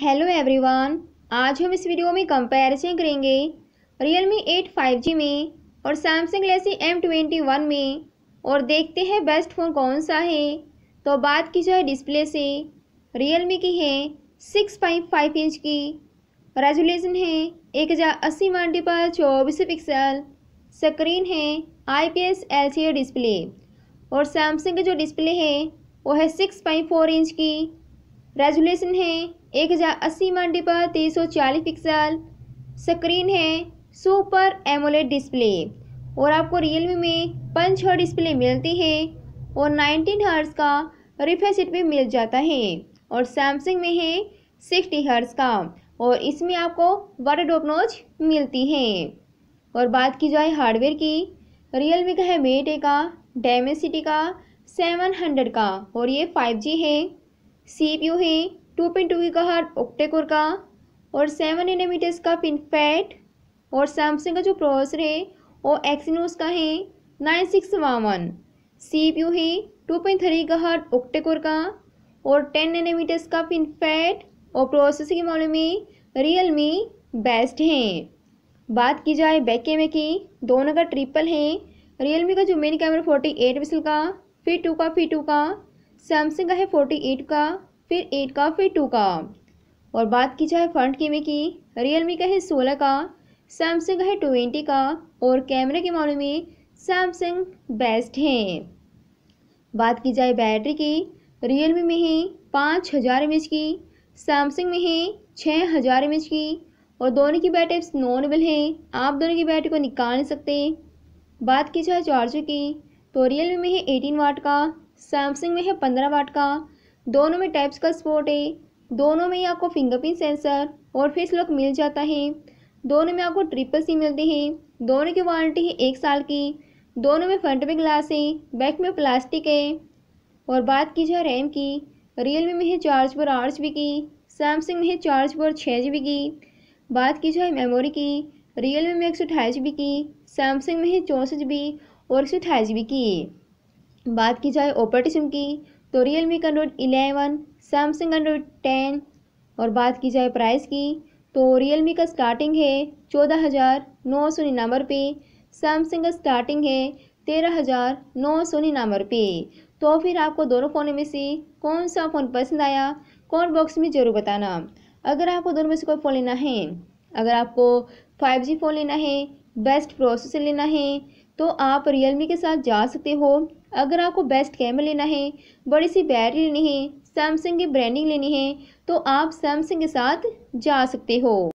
hello everyone आज हम इस वीडियो में कंपैरिजन करेंगे रियलमी एट फाइव जी में और Samsung Galaxy M twenty one में और देखते हैं बेस्ट फ़ोन कौन सा है तो बात की जाए डिस्प्ले से रियलमी की है सिक्स पॉइंट फाइव इंच की रेजोल्यूशन है एक हज़ार अस्सी मल्टी पर चौबीस पिक्सल स्क्रीन है I P S L C display और सैमसंग का जो डिस्प्ले है वो है सिक्स पॉइंट फोर इंच की रेजोल्यूशन है एक हज़ार अस्सी मंडी पर तीन सौ चालीस पिक्सल स्क्रीन है सुपर एमोलेड डिस्प्ले और आपको रियलमी में पंच हर डिस्प्ले मिलती है और नाइनटीन हर्स का रिफेसिट भी मिल जाता है और सैमसंग में है सिक्सटी हर्स का और इसमें आपको वाटर डोप नोच मिलती है और बात की जाए हार्डवेयर की रियलमी का है मेटे का डेमेसिटी का सेवन हंड्रेड का और ये फाइव जी है सी पी यू है टू पॉइंट टू का हार्ट ऑक्टेकोर का और सेवन एनामीटर्स का पिनफैट और सैमसंग का जो प्रोसेसर है वो एक्सिनोस का है nine six one one C P U है टू पॉइंट थ्री का हार्ट ऑक्टेकोर का और टेन एनामीटर्स का पिनफैट और प्रोसेसर के मामले में रियल मी बेस्ट हैं बात की जाए बैक कैमरे की दोनों का ट्रिपल है रियलमी का जो main camera forty eight pixel का फिर टू का फिर टू का सैमसंग का है फोर्टी एट का फिर एट का फिर टू का और बात की जाए फ्रंट कैमरे की रियलमी का है सोलह का सैमसंग है ट्वेंटी का और कैमरे के मामले में सैमसंग बेस्ट हैं बात की जाए बैटरी की रियलमी में है पाँच हज़ार एम की सैमसंग में है छः हज़ार एम की और दोनों की बैटरी नॉनेबल हैं आप दोनों की बैटरी को निकाल नहीं सकते बात की जाए चार्जर की तो रियलमी में है एटीन वाट का सैमसंग में है पंद्रह वाट का दोनों में टाइप्स का स्पोर्ट है दोनों में ही आपको फिंगरप्रिंट सेंसर और फेस लॉक मिल जाता है दोनों में आपको ट्रिपल सी मिलते हैं दोनों की वारंटी है एक साल की दोनों में फ्रंट में ग्लास है बैक में प्लास्टिक है और बात की जाए रैम की रियलमी में है चार्ज पर आठ जी की सैमसंग में है चार्ज पर छः जी की बात की जाए मेमोरी की रियलमी में एक सौ अठाईस जी की सैमसंग में है चौंसठ जी और एक सौ अठाईस जी की बात की जाए ऑपरेटिव सिम की तो रियल मी का note eleven Samsung note ten और बात की जाए प्राइस की तो रियल मी का स्टार्टिंग है चौदह हज़ार नौ सौ निन्यानवे रुपये सैमसंग का स्टार्टिंग है तेरह हज़ार नौ सौ निन्यानवे रुपये तो फिर आपको दोनों फ़ोन में से कौन सा फ़ोन पसंद आया कौन बॉक्स में ज़रूर बताना अगर आपको दोनों में से कोई फ़ोन लेना है अगर आपको जी फ़ोन लेना है बेस्ट प्रोसेसर लेना है तो आप रियलमी के साथ जा सकते हो अगर आपको बेस्ट कैमरा लेना है बड़ी सी बैटरी लेनी है सैमसंग की ब्रांडिंग लेनी है तो आप सैमसंग के साथ जा सकते हो